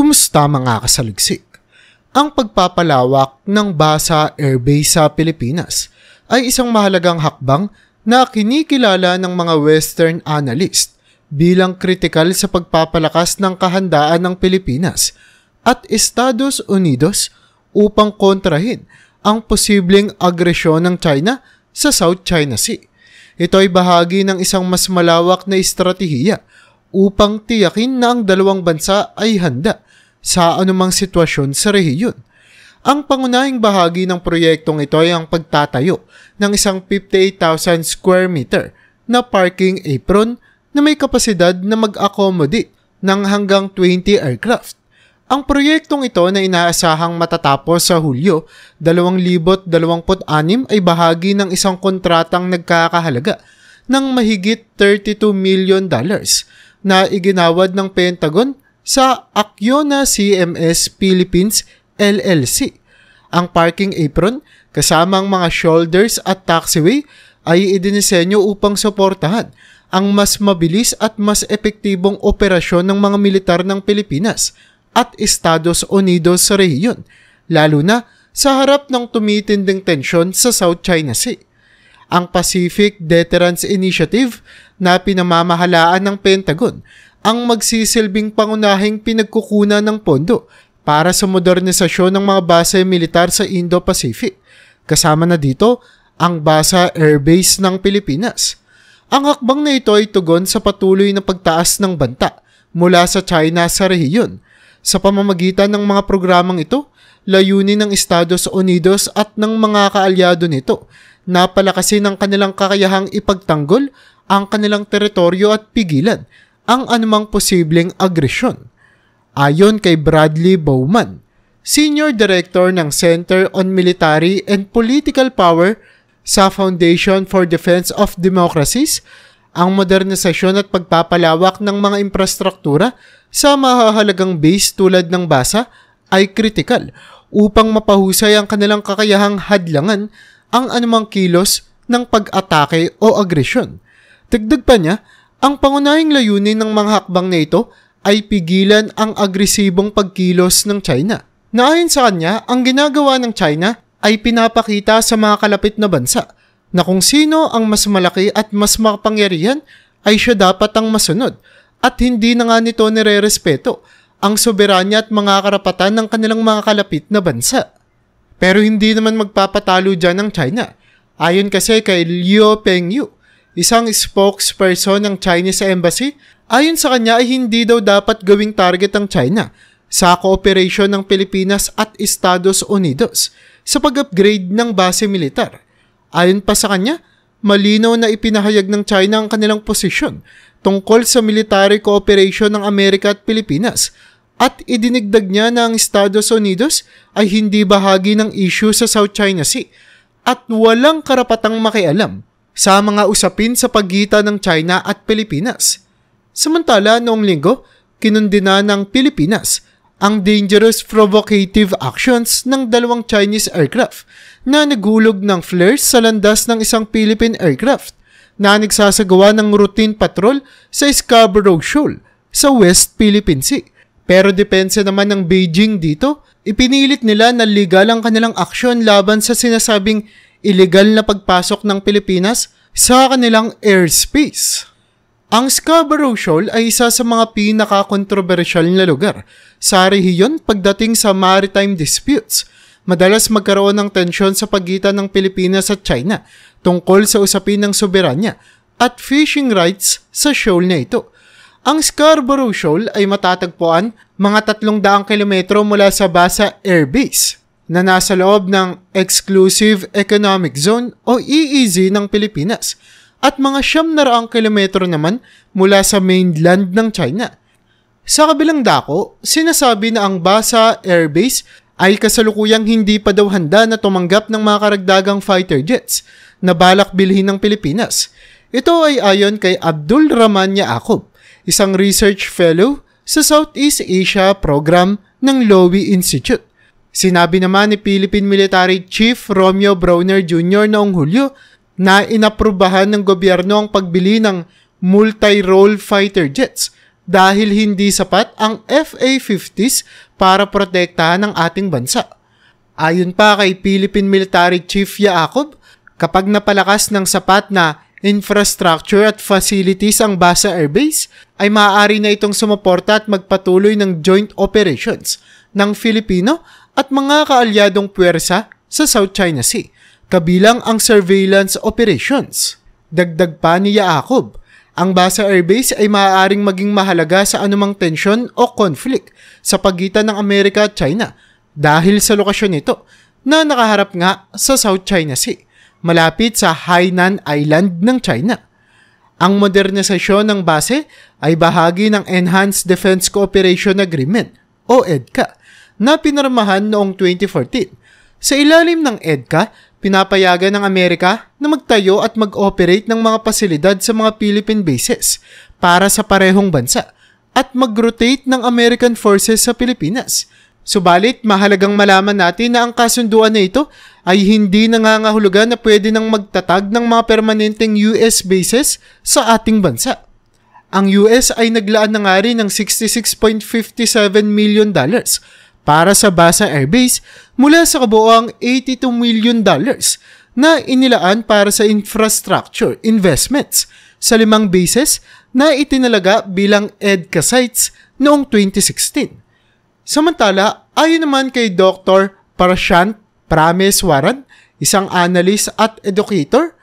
Kumusta mga kasaligsik? Ang pagpapalawak ng Basa Airbase sa Pilipinas ay isang mahalagang hakbang na kinikilala ng mga Western analyst bilang kritikal sa pagpapalakas ng kahandaan ng Pilipinas at Estados Unidos upang kontrahin ang posibleng agresyon ng China sa South China Sea. Ito ay bahagi ng isang mas malawak na estratehiya upang tiyakin na ang dalawang bansa ay handa sa anumang sitwasyon sa rehiyon. Ang pangunahing bahagi ng proyektong ito ay ang pagtatayo ng isang 58,000 square meter na parking apron na may kapasidad na mag-accommodate ng hanggang 20 aircraft. Ang proyektong ito na inaasahang matatapos sa Hulyo 2026 ay bahagi ng isang kontratang nagkakahalaga ng mahigit 32 million dollars na iginawad ng Pentagon sa Acciona CMS Philippines LLC. Ang parking apron kasama ang mga shoulders at taxiway ay idinisenyo upang suportahan ang mas mabilis at mas epektibong operasyon ng mga militar ng Pilipinas at Estados Unidos sa rehiyon, lalo na sa harap ng tumitinding tensyon sa South China Sea. Ang Pacific Deterrence Initiative na pinamamahalaan ng Pentagon ang magsisilbing pangunahing pinagkukuna ng pondo para sa modernisasyon ng mga base militar sa Indo-Pacific. Kasama na dito ang Basa Air Base ng Pilipinas. Ang hakbang na ito ay tugon sa patuloy na pagtaas ng banta mula sa China sa rehiyon. Sa pamamagitan ng mga programang ito, layunin ng Estados Unidos at ng mga kaalyado nito na palakasin ang kanilang kakayahang ipagtanggol ang kanilang teritoryo at pigilan ang anumang posibleng agresyon. Ayon kay Bradley Bowman, Senior Director ng Center on Military and Political Power sa Foundation for Defense of Democracies, ang modernisasyon at pagpapalawak ng mga infrastruktura sa mahahalagang base tulad ng basa ay kritikal upang mapahusay ang kanilang kakayahang hadlangan ang anumang kilos ng pag-atake o agresyon. Tagdag pa niya, ang pangunahing layunin ng mga hakbang na ito ay pigilan ang agresibong pagkilos ng China. Naayon sa kanya, ang ginagawa ng China ay pinapakita sa mga kalapit na bansa na kung sino ang mas malaki at mas makapangyarihan ay siya dapat ang masunod at hindi na nga nito nire-respeto ang soberanya at mga karapatan ng kanilang mga kalapit na bansa. Pero hindi naman magpapatalo dyan ng China. Ayon kasi kay Liu Pengyu, Isang spokesperson ng Chinese Embassy, ayon sa kanya ay hindi daw dapat gawing target ang China sa kooperasyon ng Pilipinas at Estados Unidos sa pag-upgrade ng base militar. Ayon pa sa kanya, malinaw na ipinahayag ng China ang kanilang posisyon tungkol sa military cooperation ng Amerika at Pilipinas at idinigdag niya na ang Estados Unidos ay hindi bahagi ng issue sa South China Sea at walang karapatang makialam sa mga usapin sa pagitan ng China at Pilipinas. Samantala noong linggo, kinundina ng Pilipinas ang dangerous provocative actions ng dalawang Chinese aircraft na nagulog ng flares sa landas ng isang Philippine aircraft na nagsasagawa ng routine patrol sa Scarborough Shoal sa West Philippine Sea. Pero depensa naman ng Beijing dito, ipinilit nila na legal ang kanilang aksyon laban sa sinasabing illegal na pagpasok ng Pilipinas sa kanilang airspace. Ang Scarborough Shoal ay isa sa mga pinakakontrobersyal na lugar sa rehiyon pagdating sa maritime disputes. Madalas magkaroon ng tensyon sa pagitan ng Pilipinas at China tungkol sa usapin ng soberanya at fishing rights sa shoal na ito. Ang Scarborough Shoal ay matatagpuan mga 300 kilometro mula sa Basa Air Base na nasa loob ng Exclusive Economic Zone o EEZ ng Pilipinas at mga siyam na raang kilometro naman mula sa mainland ng China. Sa kabilang dako, sinasabi na ang Basa Airbase ay kasalukuyang hindi pa daw handa na tumanggap ng mga karagdagang fighter jets na balak bilhin ng Pilipinas. Ito ay ayon kay Abdul Rahman Yaakob, isang research fellow sa Southeast Asia Program ng Lowy Institute. Sinabi naman ni Philippine Military Chief Romeo Browner Jr. noong Hulyo na inaprubahan ng gobyerno ang pagbili ng multi-role fighter jets dahil hindi sapat ang FA-50s para protektahan ang ating bansa. Ayon pa kay Philippine Military Chief Yaakov, kapag napalakas ng sapat na infrastructure at facilities ang Basa Air Base, ay maaari na itong sumuporta at magpatuloy ng joint operations ng Filipino at mga kaalyadong puwersa sa South China Sea, kabilang ang surveillance operations. Dagdag pa ni Yaakob, ang Basa Airbase ay maaaring maging mahalaga sa anumang tensyon o conflict sa pagitan ng Amerika at China dahil sa lokasyon nito na nakaharap nga sa South China Sea, malapit sa Hainan Island ng China. Ang modernisasyon ng base ay bahagi ng Enhanced Defense Cooperation Agreement o EDCA na pinarmahan noong 2014. Sa ilalim ng EDCA, pinapayagan ng Amerika na magtayo at mag-operate ng mga pasilidad sa mga Philippine bases para sa parehong bansa at mag-rotate ng American forces sa Pilipinas. Subalit, mahalagang malaman natin na ang kasunduan na ito ay hindi nangangahulugan na pwede nang magtatag ng mga permanenteng US bases sa ating bansa. Ang US ay naglaan na nga rin ng $66.57 million dollars para sa Basa Airbase mula sa kabuoang 82 million dollars na inilaan para sa infrastructure investments sa limang bases na itinalaga bilang EDCA sites noong 2016. Samantala, ayon naman kay Dr. Prashant Prameswaran, isang analyst at educator,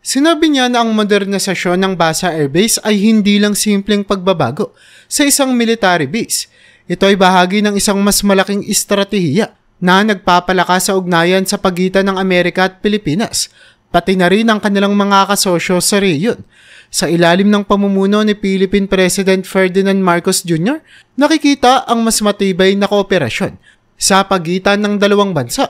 sinabi niya na ang modernisasyon ng Basa Airbase ay hindi lang simpleng pagbabago sa isang military base – ito ay bahagi ng isang mas malaking estratehiya na nagpapalakas sa ugnayan sa pagitan ng Amerika at Pilipinas, pati na rin ang kanilang mga kasosyo sa reyon. Sa ilalim ng pamumuno ni Philippine President Ferdinand Marcos Jr., nakikita ang mas matibay na kooperasyon sa pagitan ng dalawang bansa.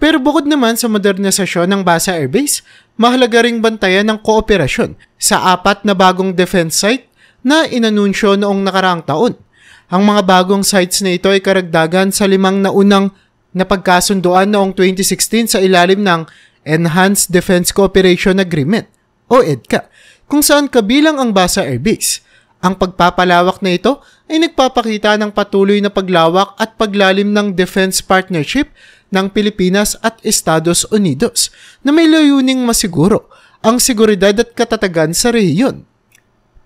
Pero bukod naman sa modernisasyon ng Basa Airbase, mahalaga ring bantayan ang kooperasyon sa apat na bagong defense site na inanunsyo noong nakaraang taon – ang mga bagong sites na ito ay karagdagan sa limang naunang napagkasunduan noong 2016 sa ilalim ng Enhanced Defense Cooperation Agreement o EDCA kung saan kabilang ang Basa Air Base. Ang pagpapalawak na ito ay nagpapakita ng patuloy na paglawak at paglalim ng defense partnership ng Pilipinas at Estados Unidos na may layuning masiguro ang seguridad at katatagan sa rehiyon.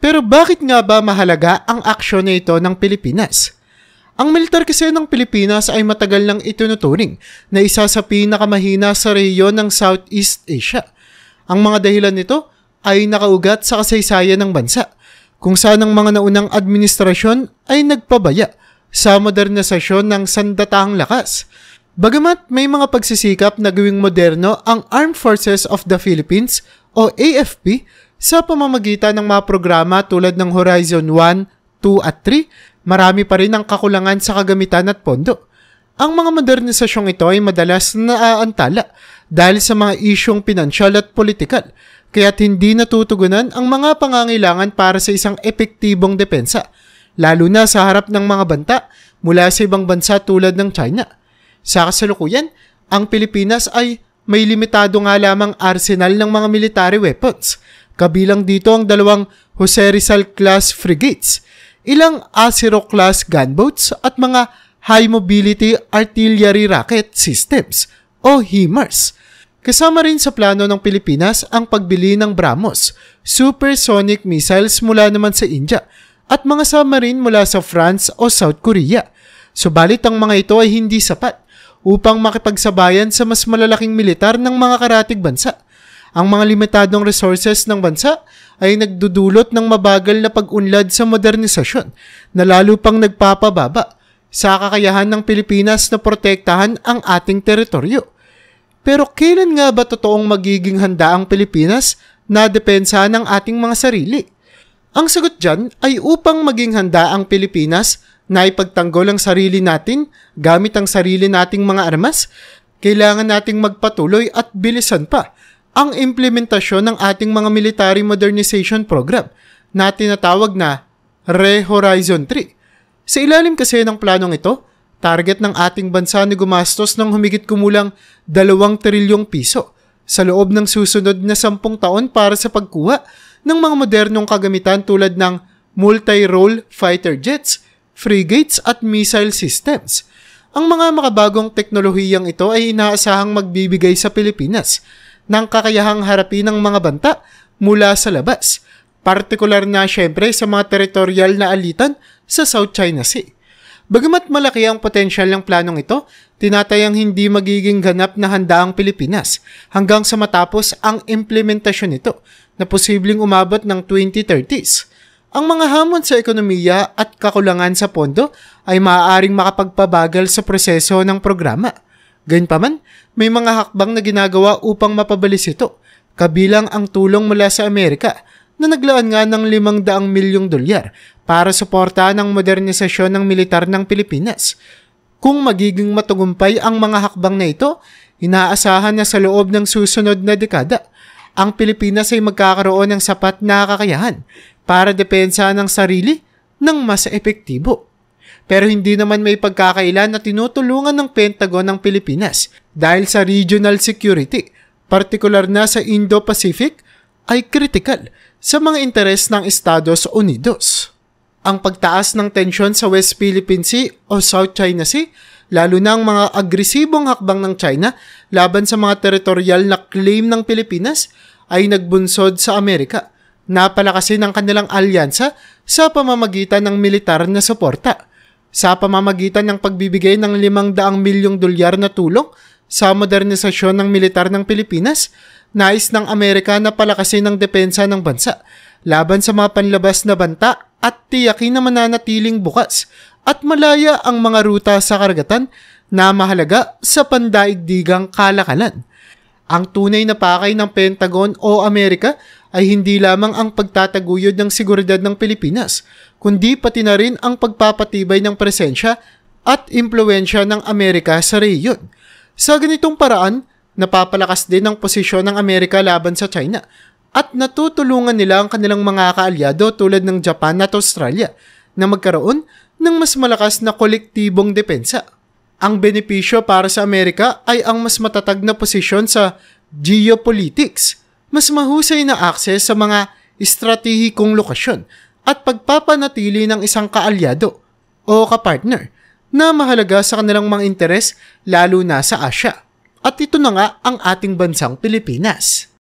Pero bakit nga ba mahalaga ang aksyon na ito ng Pilipinas? Ang militar kasi ng Pilipinas ay matagal nang itinuturing na isa sa pinakamahina sa rehiyon ng Southeast Asia. Ang mga dahilan nito ay nakaugat sa kasaysayan ng bansa kung saan ang mga naunang administrasyon ay nagpabaya sa modernisasyon ng sandatahang lakas. Bagamat may mga pagsisikap na gawing moderno ang Armed Forces of the Philippines o AFP sa pamamagitan ng mga programa tulad ng Horizon 1, 2 at 3, marami pa rin ang kakulangan sa kagamitan at pondo. Ang mga modernisasyong ito ay madalas naaantala dahil sa mga isyong pinansyal at politikal, kaya't hindi natutugunan ang mga pangangailangan para sa isang epektibong depensa, lalo na sa harap ng mga banta mula sa ibang bansa tulad ng China. Sa kasalukuyan, ang Pilipinas ay may limitado nga lamang arsenal ng mga military weapons Kabilang dito ang dalawang Jose Rizal-class frigates, ilang Acero-class gunboats at mga high-mobility artillery rocket systems o HIMARS. Kasama rin sa plano ng Pilipinas ang pagbili ng BrahMos, supersonic missiles mula naman sa India at mga submarine mula sa France o South Korea. Subalit ang mga ito ay hindi sapat upang makipagsabayan sa mas malalaking militar ng mga karatig bansa ang mga limitadong resources ng bansa ay nagdudulot ng mabagal na pag-unlad sa modernisasyon na lalo pang nagpapababa sa kakayahan ng Pilipinas na protektahan ang ating teritoryo. Pero kailan nga ba totoong magiging handa ang Pilipinas na depensa ng ating mga sarili? Ang sagot dyan ay upang maging handa ang Pilipinas na ipagtanggol ang sarili natin gamit ang sarili nating mga armas, kailangan nating magpatuloy at bilisan pa ang implementasyon ng ating mga military modernization program na tinatawag na Re-Horizon 3. Sa ilalim kasi ng planong ito, target ng ating bansa na gumastos ng humigit kumulang 2 trilyong piso sa loob ng susunod na 10 taon para sa pagkuha ng mga modernong kagamitan tulad ng multi-role fighter jets, frigates at missile systems. Ang mga makabagong teknolohiyang ito ay inaasahang magbibigay sa Pilipinas ng kakayahang harapin ng mga banta mula sa labas, partikular na syempre sa mga teritorial na alitan sa South China Sea. Bagamat malaki ang potensyal ng planong ito, tinatayang hindi magiging ganap na handa ang Pilipinas hanggang sa matapos ang implementasyon nito na posibleng umabot ng 2030s. Ang mga hamon sa ekonomiya at kakulangan sa pondo ay maaaring makapagpabagal sa proseso ng programa. Gayunpaman, may mga hakbang na ginagawa upang mapabilis ito, kabilang ang tulong mula sa Amerika na naglaan nga ng 500 milyong dolyar para suportahan ang modernisasyon ng militar ng Pilipinas. Kung magiging matugumpay ang mga hakbang na ito, inaasahan na sa loob ng susunod na dekada, ang Pilipinas ay magkakaroon ng sapat na kakayahan para depensa ng sarili ng mas epektibo pero hindi naman may pagkakailan na tinutulungan ng Pentagon ng Pilipinas dahil sa regional security, partikular na sa Indo-Pacific, ay critical sa mga interes ng Estados Unidos. Ang pagtaas ng tensyon sa West Philippine Sea o South China Sea, lalo na ang mga agresibong hakbang ng China laban sa mga teritorial na claim ng Pilipinas, ay nagbunsod sa Amerika. Napalakasin ang kanilang alyansa sa pamamagitan ng militar na suporta sa pamamagitan ng pagbibigay ng 500 milyong dolyar na tulong sa modernisasyon ng militar ng Pilipinas, nais ng Amerika na palakasin ang depensa ng bansa laban sa mga panlabas na banta at tiyakin na mananatiling bukas at malaya ang mga ruta sa karagatan na mahalaga sa pandaigdigang kalakalan. Ang tunay na pakay ng Pentagon o Amerika ay hindi lamang ang pagtataguyod ng seguridad ng Pilipinas, kundi pati na rin ang pagpapatibay ng presensya at impluensya ng Amerika sa reyon. Sa ganitong paraan, napapalakas din ang posisyon ng Amerika laban sa China at natutulungan nila ang kanilang mga kaalyado tulad ng Japan at Australia na magkaroon ng mas malakas na kolektibong depensa. Ang benepisyo para sa Amerika ay ang mas matatag na posisyon sa geopolitics mas mahusay na akses sa mga estratehikong lokasyon at pagpapanatili ng isang kaalyado o kapartner na mahalaga sa kanilang mga interes lalo na sa Asya. At ito na nga ang ating bansang Pilipinas.